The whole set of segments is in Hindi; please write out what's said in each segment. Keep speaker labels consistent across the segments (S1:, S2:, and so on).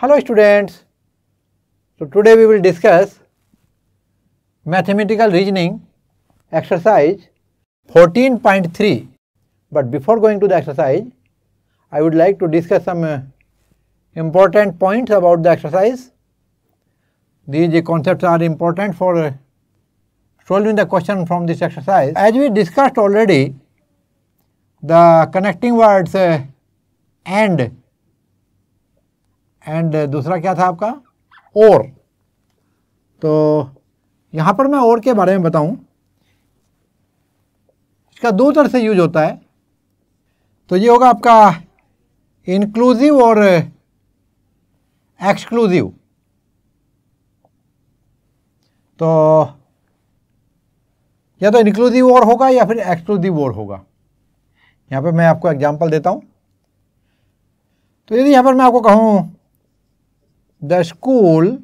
S1: Hello students, so today we will discuss mathematical reasoning exercise 14.3 but before going to the exercise I would like to discuss some uh, important points about the exercise. These concepts are important for uh, solving the question from this exercise. As we discussed already the connecting words uh, and and uh, दूसरा क्या था आपका और तो यहाँ पर मैं और के बारे में बताऊँ इसका दो तरह से यूज होता है तो ये होगा आपका इंक्लूसिव और एक्सक्लूसिव uh, तो या तो इंक्लूसिव और होगा या फिर एक्सक्लूसिव और होगा यहाँ पर मैं आपको एग्जांपल देता हूँ तो यदि यहाँ पर मैं आपको कहूँ the school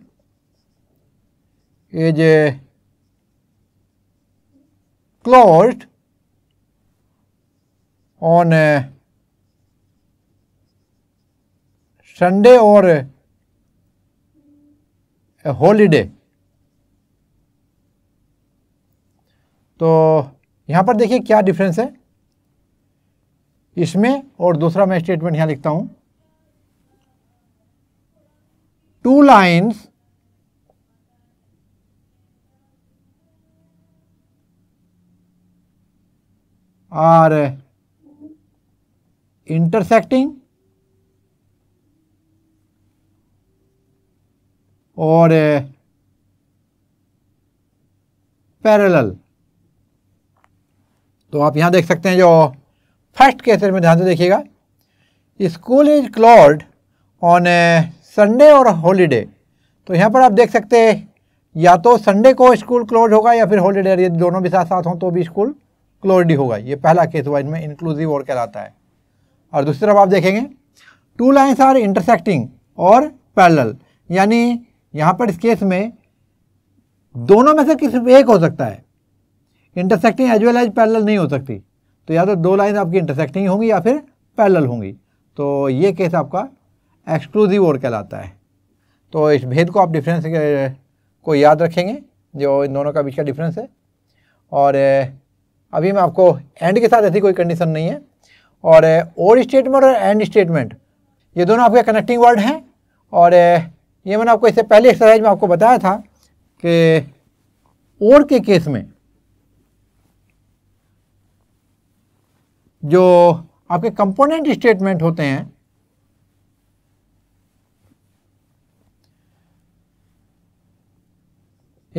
S1: is uh, closed on uh, Sunday or uh, a holiday. तो यहाँ पर देखिए क्या डिफरेंस है इसमें और दूसरा मैं स्टेटमेंट यहाँ लिखता हूँ two lines are intersecting or parallel तो आप यहां देख सकते हैं जो फर्स्ट केसर में ध्यान से देखिएगा school is closed on a Sunday और हॉलीडे तो यहाँ पर आप देख सकते हैं या तो संडे को स्कूल क्लोज होगा या फिर हॉलीडे ये दोनों भी साथ साथ हों तो भी स्कूल क्लोज ही होगा ये पहला केस हुआ इनमें इंक्लूसिव और कहलाता है और दूसरी तरफ आप देखेंगे टू लाइन्स आर इंटरसेक्टिंग और पैरल यानी यहाँ पर इस केस में दोनों में से किसी एक हो सकता है intersecting as well as parallel नहीं हो सकती तो या तो दो लाइन आपकी इंटरसेक्टिंग होंगी या फिर पैरल होंगी तो ये केस आपका एक्सक्लूसिव और कहलाता है तो इस भेद को आप डिफरेंस को याद रखेंगे जो इन दोनों का बीच का डिफरेंस है और अभी मैं आपको एंड के साथ ऐसी कोई कंडीशन नहीं है और और स्टेटमेंट और एंड स्टेटमेंट ये दोनों आपके कनेक्टिंग वर्ड हैं और ये मैंने आपको इससे पहले एक्सरसाइज में आपको बताया था कि और के केस में जो आपके कंपोनेंट स्टेटमेंट होते हैं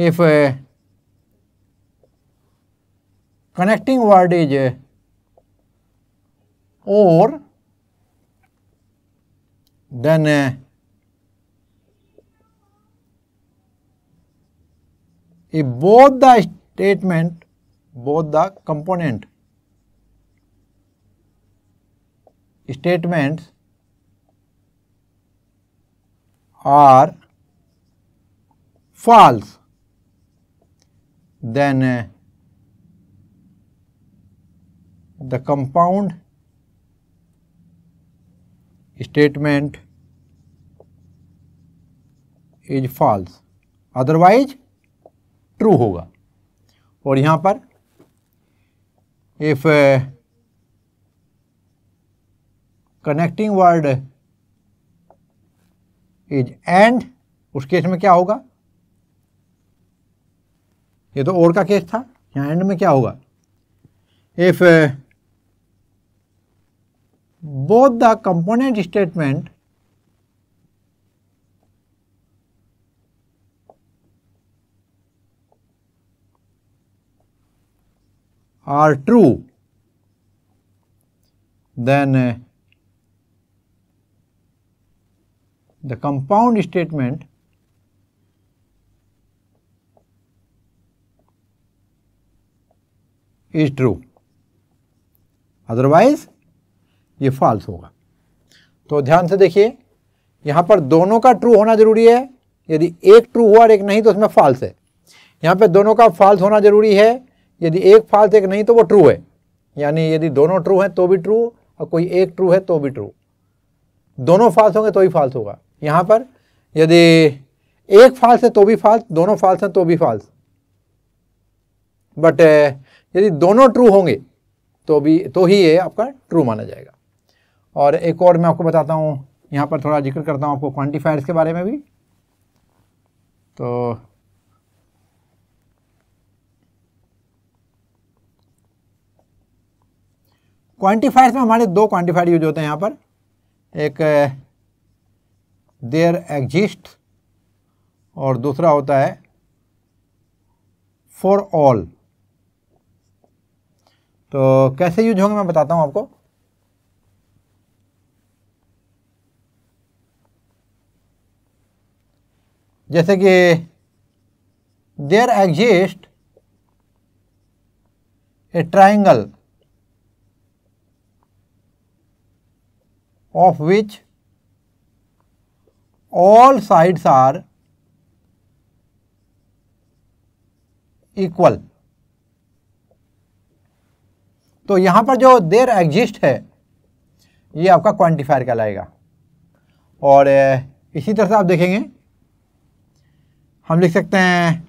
S1: if a connecting word is uh, or then uh, if both the statement both the component statements are false then uh, the compound statement is false otherwise true होगा और यहाँ पर if connecting word is and उस केस में क्या होगा ये तो और का केस था यहां एंड में क्या होगा if both the component statement are true then the compound statement is true otherwise ये फॉल्स होगा तो ध्यान से देखिए यहां पर दोनों का ट्रू होना जरूरी है यदि एक ट्रू हुआ और एक नहीं तो उसमें फॉल्स है यहां पे दोनों का फॉल्स होना जरूरी है यदि एक फॉल्स एक नहीं तो वो ट्रू है यानी यदि दोनों ट्रू हैं तो भी ट्रू और कोई एक ट्रू है तो भी ट्रू दोनों फॉल्स होंगे तो ही फॉल्स होगा यहां पर यदि एक फॉल्स है तो भी फॉल्स दोनों फॉल्स हैं तो भी फॉल्स बट यदि दोनों ट्रू होंगे तो भी तो ही ये आपका ट्रू माना जाएगा और एक और मैं आपको बताता हूँ यहाँ पर थोड़ा जिक्र करता हूँ आपको क्वान्टिफायर्स के बारे में भी तो क्वांटिफायर्स में हमारे दो क्वांटिफायर यूज होते हैं यहाँ पर एक देयर एग्जिस्ट और दूसरा होता है फॉर ऑल तो कैसे यूज होंगे मैं बताता हूं आपको जैसे कि there exist a triangle of which all sides are equal तो यहां पर जो देर एग्जिस्ट है ये आपका क्वान्टिफायर कहलाएगा और इसी तरह से आप देखेंगे हम लिख सकते हैं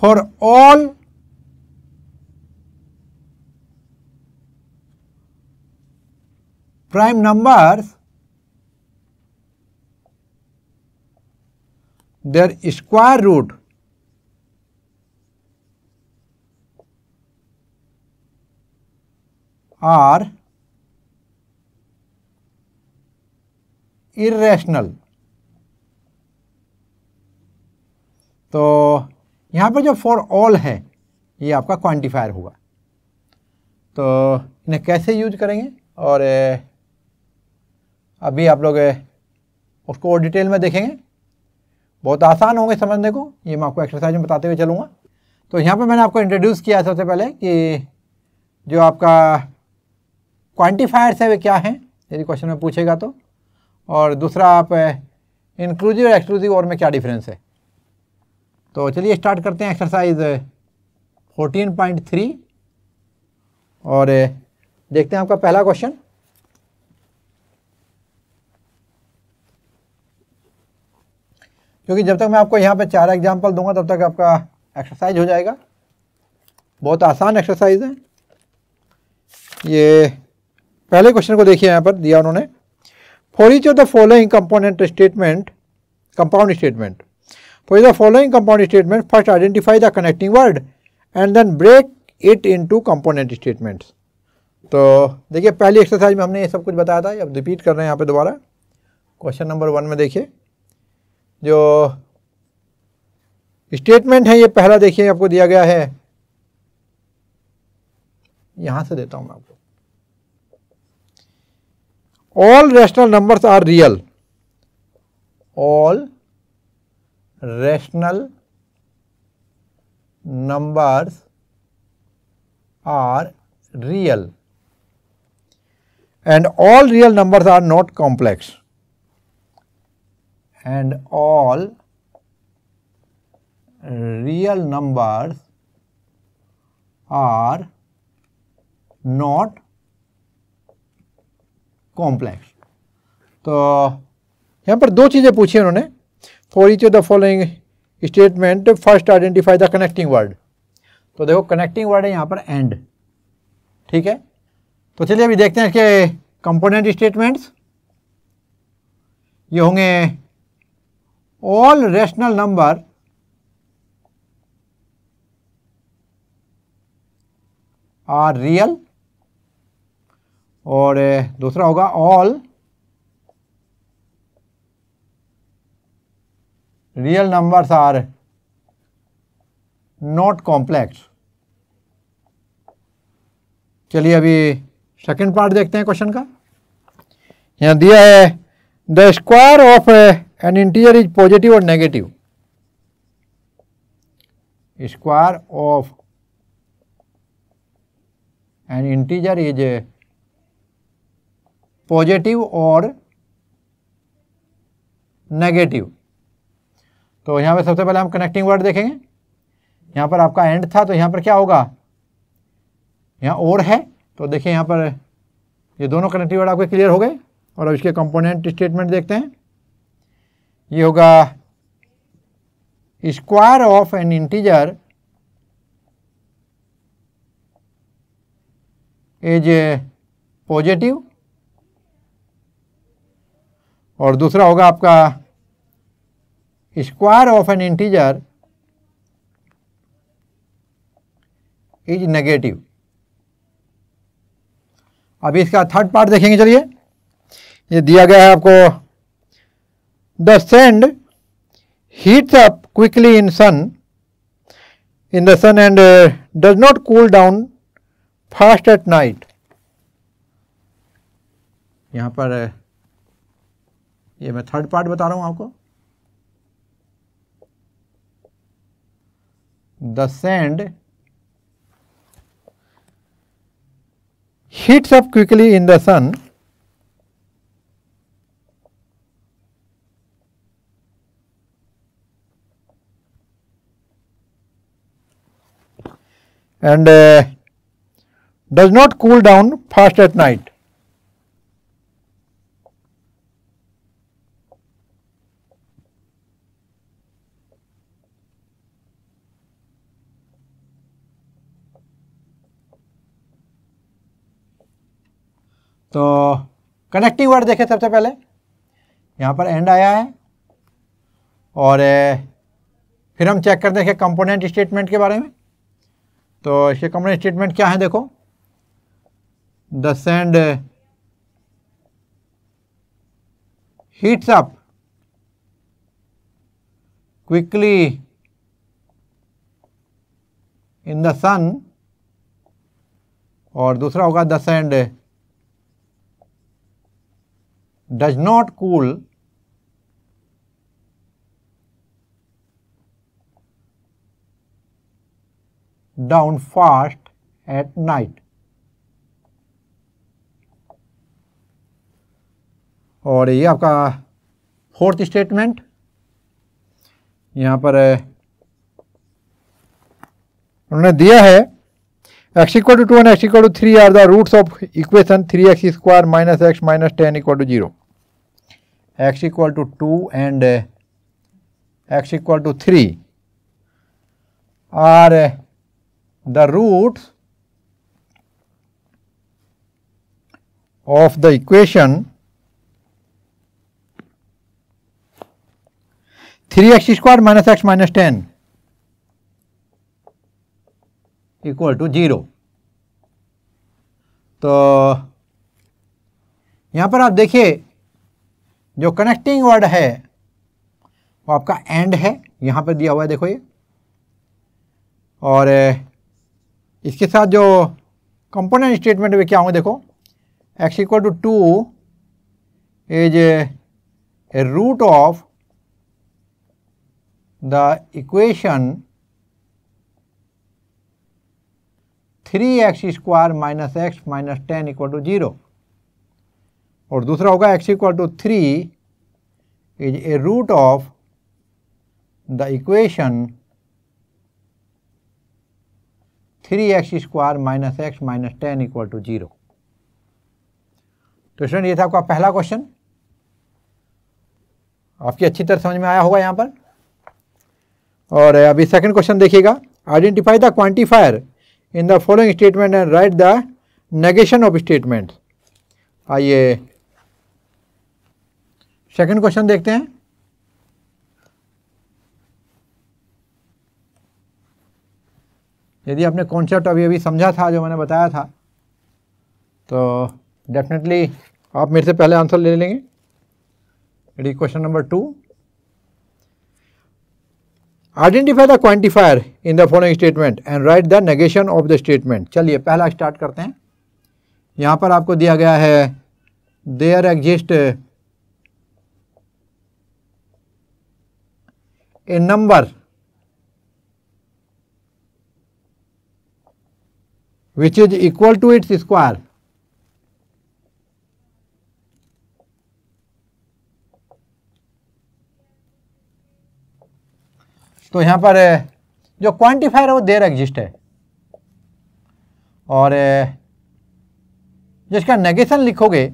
S1: for all prime numbers their square root are irrational तो यहाँ पर जो फॉर ऑल है ये आपका क्वांटिफायर होगा तो इन्हें कैसे यूज करेंगे और अभी आप लोग उसको और डिटेल में देखेंगे बहुत आसान होंगे समझने को ये मैं आपको एक्सरसाइज में बताते हुए चलूँगा तो यहाँ पर मैंने आपको इंट्रोड्यूस किया सबसे पहले कि जो आपका क्वांटिफायर्स है वे क्या हैं यदि क्वेश्चन में पूछेगा तो और दूसरा आप इंक्लूसिव और एक्सक्लूसिव और में क्या डिफरेंस है तो चलिए स्टार्ट करते हैं एक्सरसाइज 14.3 और देखते हैं आपका पहला क्वेश्चन क्योंकि जब तक मैं आपको यहाँ पे चार एग्जाम्पल दूंगा तब तक आपका एक्सरसाइज हो जाएगा बहुत आसान एक्सरसाइज है ये पहले क्वेश्चन को देखिए यहाँ पर दिया उन्होंने for each of the following component statement compound statement for the following compound statement first identify the connecting word and then break it into component statements तो देखिए पहली एक्सरसाइज में हमने ये सब कुछ बताया था अब रिपीट कर रहे हैं यहाँ पे दोबारा क्वेश्चन नंबर वन में देखिए जो स्टेटमेंट है ये पहला देखिए आपको दिया गया है यहाँ से देता हूँ मैं आपको all rational numbers are real all rational numbers are real and all real numbers are not complex and all real numbers are not complex तो यहाँ पर दो चीज़ें पूछी उन्होंने for each of the following statement first identify the connecting word तो देखो कनेक्टिंग वर्ड है यहाँ पर एंड ठीक है तो चलिए अभी देखते हैं इसके कंपोनेंट स्टेटमेंट्स ये होंगे all rational number are real और दूसरा होगा all real numbers are not complex चलिए अभी सेकंड पार्ट देखते हैं क्वेश्चन का यहां दिया है the square of an integer is positive or negative square of an integer is positive or negative तो यहाँ पे सबसे पहले हम कनेक्टिंग वर्ड देखेंगे यहाँ पर आपका एंड था तो यहाँ पर क्या होगा यहाँ और है तो देखिए यहाँ पर ये दोनों कनेक्टिव वर्ड आपके क्लियर हो गए और अब इसके कंपोनेंट स्टेटमेंट देखते हैं ये होगा square of an integer is positive और दूसरा होगा आपका square of an integer is negative अभी इसका थर्ड पार्ट देखेंगे चलिए ये दिया गया है आपको the sand heats up quickly in sun in the sun and does not cool down fast at night यहाँ पर uh, ये मैं थर्ड पार्ट बता रहा हूं आपको the sand heats up quickly in the sun and does not cool down fast at night तो कनेक्टिंग वर्ड देखें सबसे पहले यहाँ पर एंड आया है और फिर हम चेक कर देखें कंपोनेंट स्टेटमेंट के बारे में तो इसके कंपोनेंट स्टेटमेंट क्या है देखो the sand heats up quickly in the sun और दूसरा होगा the sand does not cool down fast at night. और ये आपका फोर्थ स्टेटमेंट यहां पर उन्होंने दिया है x equal to 2 and x equal to 3 are the roots of equation 3x square minus x minus 10 equal to 0. x equal to 2 and uh, x equal to 3 are uh, the roots of the equation 3x square minus x minus 10 equal to zero तो यहाँ पर आप देखिए जो कनेक्टिंग वर्ड है वो आपका एंड है यहाँ पर दिया हुआ है देखो ये और इसके साथ जो कंपोनेंट स्टेटमेंट में क्या होंगे देखो x equal to two is a root of the equation three x square minus x minus ten equal to zero और दूसरा होगा x equal to three is a root of the equation three x square minus x minus ten equal to zero तो स्टूडेंट ये था आपका पहला क्वेश्चन आपकी अच्छी तरह समझ में आया होगा यहां पर और अभी सेकंड क्वेश्चन देखिएगा identify the quantifier in the following statement and write the negation of statement आइए सेकंड क्वेश्चन देखते हैं यदि आपने कॉन्सेप्ट अभी अभी समझा था जो मैंने बताया था तो डेफिनेटली आप मेरे से पहले आंसर ले लेंगे यदि question number two identify the quantifier in the following statement and write the negation of the statement चलिए पहला स्टार्ट करते हैं यहाँ पर आपको दिया गया है there exist a number which is equal to its square तो यहाँ पर जो क्वांटिफायर है वो देर एग्जिस्ट है और जिसका नेगेशन लिखोगे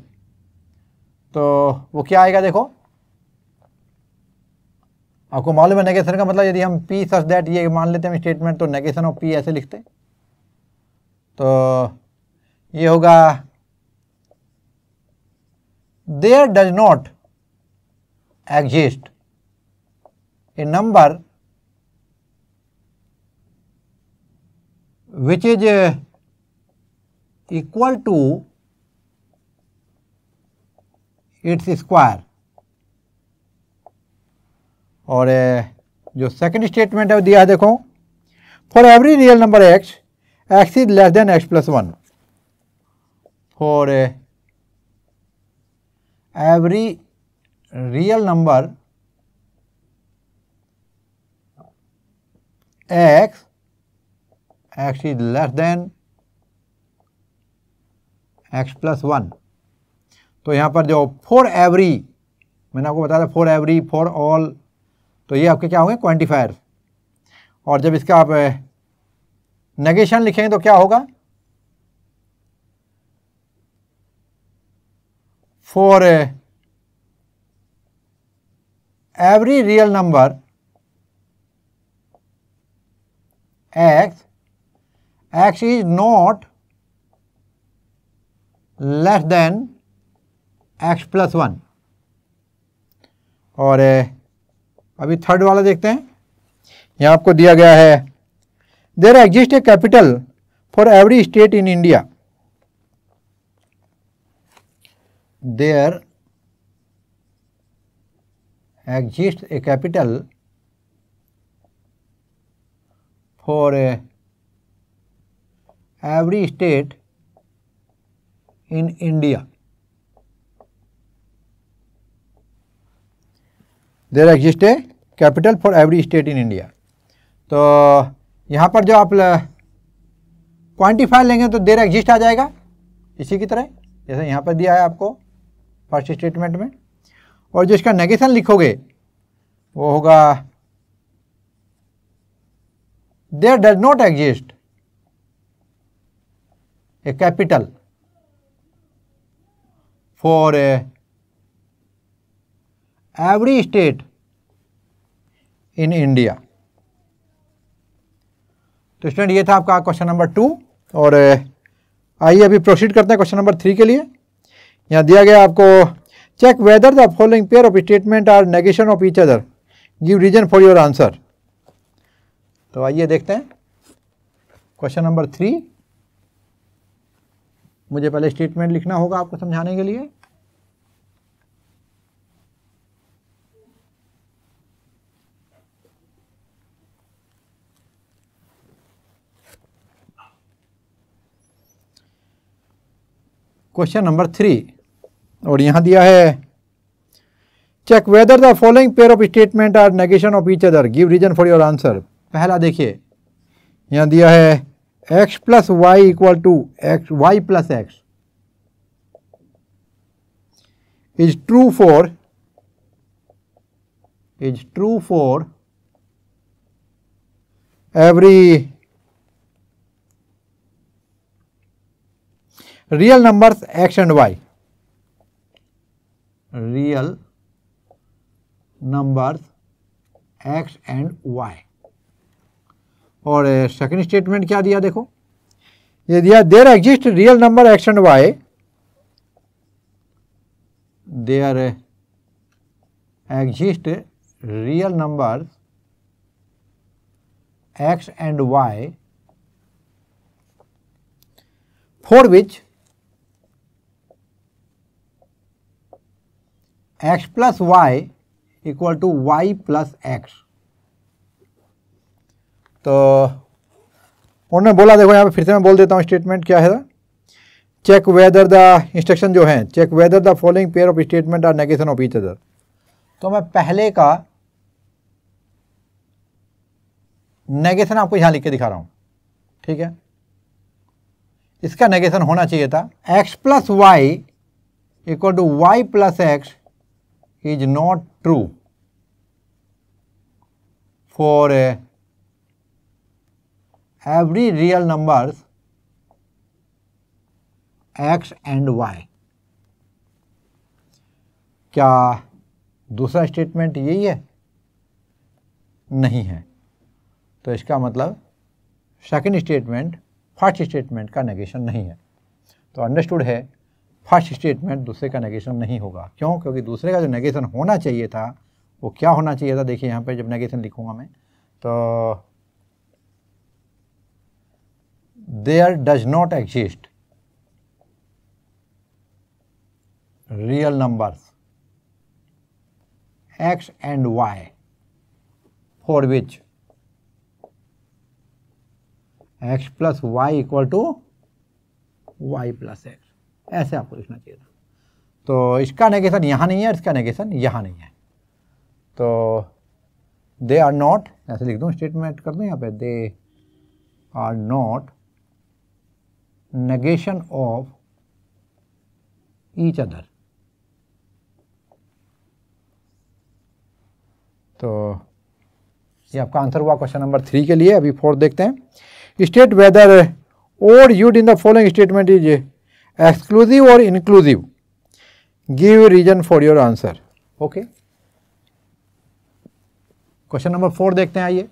S1: तो वो क्या आएगा देखो आपको मालूम है नेगेशन का मतलब यदि हम पी सच दैट ये मान लेते हैं स्टेटमेंट तो नेगेशन ऑफ पी ऐसे लिखते तो ये होगा there does not exist a number which is uh, equal to its square और uh, जो सेकेंड स्टेटमेंट है दिया देखो for every real number x x is less than x plus one for every real number x x is less than x plus one तो यहाँ पर जो फॉर एवरी मैंने आपको बताया था फॉर एवरी फॉर ऑल तो ये आपके क्या होंगे क्वान्टिफायर और जब इसका आप नेगेशन लिखेंगे तो क्या होगा for every real number x x is not less than x plus one और eh, अभी थर्ड वाला देखते हैं यहाँ आपको दिया गया है there exist a capital for every state in India there exist a capital for every state in India. There exist a capital for every state in India तो यहाँ पर जो आप क्वांटिफाई लेंगे तो देर एग्जिस्ट आ जाएगा इसी की तरह जैसे यहाँ पर दिया है आपको फर्स्ट स्टेटमेंट में और जो इसका नेगेशन लिखोगे वो होगा there does not exist a capital for a every state in India. तो स्टूडेंट ये था आपका क्वेश्चन नंबर टू और uh, आइए अभी प्रोसीड करते हैं क्वेश्चन नंबर थ्री के लिए यहाँ दिया गया आपको check whether the following pair of statement are negation of each other give reason for your answer तो आइए देखते हैं क्वेश्चन नंबर थ्री मुझे पहले स्टेटमेंट लिखना होगा आपको समझाने के लिए क्वेश्चन नंबर थ्री और यहां दिया है check whether the following pair of statement are negation of each other give reason for your answer पहला देखिए यहां दिया है x plus y equal to x y plus x is true for is true for every real numbers x and y real numbers x and y और सेकंड eh, स्टेटमेंट क्या दिया देखो ये दिया there exist real number x and y there exist real number x and y for which x plus y equal to y plus x तो उन्होंने बोला देखो यहाँ पे फिर से मैं बोल देता हूँ स्टेटमेंट क्या है चेक वेदर द इंस्ट्रक्शन जो है check whether the following pair of statement are negation of each other तो मैं पहले का नेगेशन आपको यहाँ लिख के दिखा रहा हूँ ठीक है इसका नेगेशन होना चाहिए था x plus y equal to y plus x is not true for every real numbers x and y क्या दूसरा स्टेटमेंट यही है नहीं है तो इसका मतलब सेकेंड स्टेटमेंट फर्स्ट स्टेटमेंट का नेगेशन नहीं है तो अंडरस्टूड है फर्स्ट स्टेटमेंट दूसरे का नेगेशन नहीं होगा क्यों क्योंकि दूसरे का जो नेगेशन होना चाहिए था वो क्या होना चाहिए था देखिए यहाँ पे जब नेगेशन लिखूँगा मैं तो there does not exist real numbers x and y for which x plus y equal to y plus x ऐसे आपको लिखना चाहिए था तो इसका नेगेशन यहाँ नहीं है इसका नेगेशन यहाँ नहीं है तो दे आर नॉट ऐसे लिख दूँ स्टेटमेंट कर दूँ यहाँ पे they are not negation of each other तो ये आपका आंसर हुआ क्वेश्चन नंबर थ्री के लिए अभी फोर्थ देखते हैं state whether or used in the following statement is exclusive or inclusive give reason for your answer okay question number four देखते हैं आइए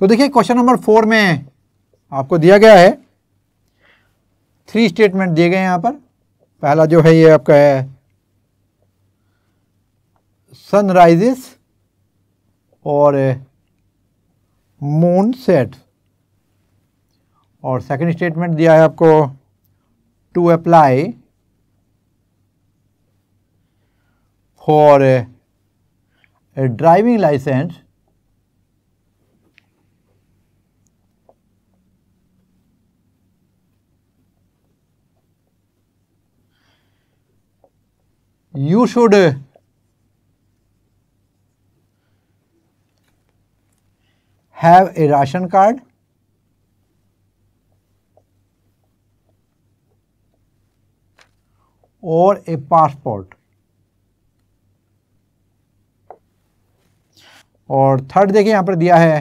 S1: तो देखिए क्वेश्चन नंबर फोर में आपको दिया गया है थ्री स्टेटमेंट दिए गए हैं पर पहला जो है ये आपका है सनराइजेस और मून सेट और सेकंड स्टेटमेंट दिया है आपको to apply for driving licence you should have a ration card or a passport और थर्ड देखिए यहां पर दिया है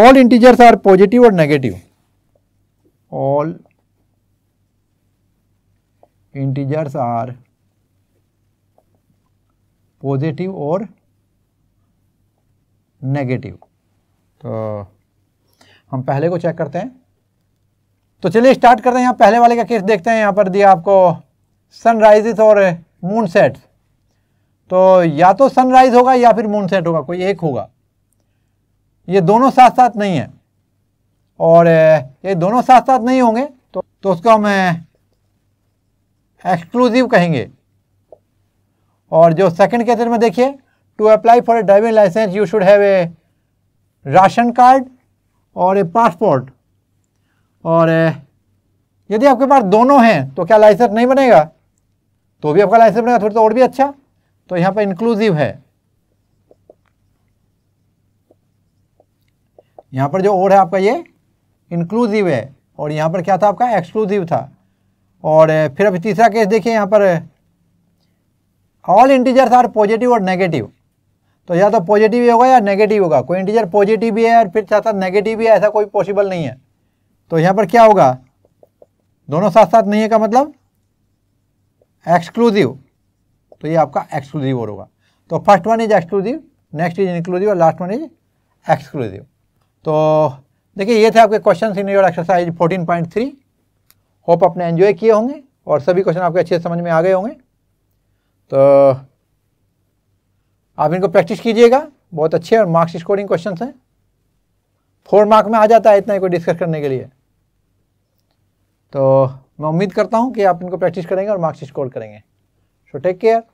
S1: all integers are positive or negative all integers are positive or negative तो हम पहले को चेक करते हैं तो चलिए स्टार्ट करते हैं यहाँ पहले वाले का केस देखते हैं यहाँ पर दिया आपको सनराइजेस और मून सेट तो या तो सनराइज होगा या फिर मून सेट होगा कोई एक होगा ये दोनों साथ साथ नहीं है और ये दोनों साथ साथ नहीं होंगे तो तो उसको हम एक्सक्लूसिव कहेंगे और जो सेकंड केसेस में देखिए to apply for a driving licence you should have a ration card or a passport और eh, यदि आपके पास दोनों हैं तो क्या लाइसेंस नहीं बनेगा तो भी आपका लाइसेंस बनेगा थोड़ा तो और भी अच्छा तो यहाँ पर इंक्लूसिव है यहाँ पर जो और है आपका ये इंक्लूसिव है और यहाँ पर क्या था आपका एक्सक्लूसिव था और eh, फिर अभी तीसरा केस देखिए यहाँ पर eh, all integers are positive or negative तो या तो पॉजिटिव होगा या नेगेटिव होगा कोई इंटीजर पॉजिटिव भी है और फिर साथ साथ नेगेटिव भी है ऐसा कोई पॉसिबल नहीं है तो यहाँ पर क्या होगा दोनों साथ साथ नहीं है का मतलब एक्सक्लूसिव तो ये आपका एक्सक्लूसिव और होगा तो first one is exclusive next is inclusive और लास्ट वन इज एक्सक्लूसिव तो देखिए ये थे आपके question in your exercise 14.3 hope आपने एंजॉय किए होंगे और सभी क्वेश्चन आपके अच्छे समझ में आ गए होंगे तो आप इनको प्रैक्टिस कीजिएगा बहुत अच्छे और मार्क्स स्कोरिंग क्वेश्चन हैं फोर मार्क में आ जाता है इतना ही कोई डिस्कस करने के लिए तो मैं उम्मीद करता हूँ कि आप इनको प्रैक्टिस करेंगे और मार्क्स स्कोर करेंगे सो टेक केयर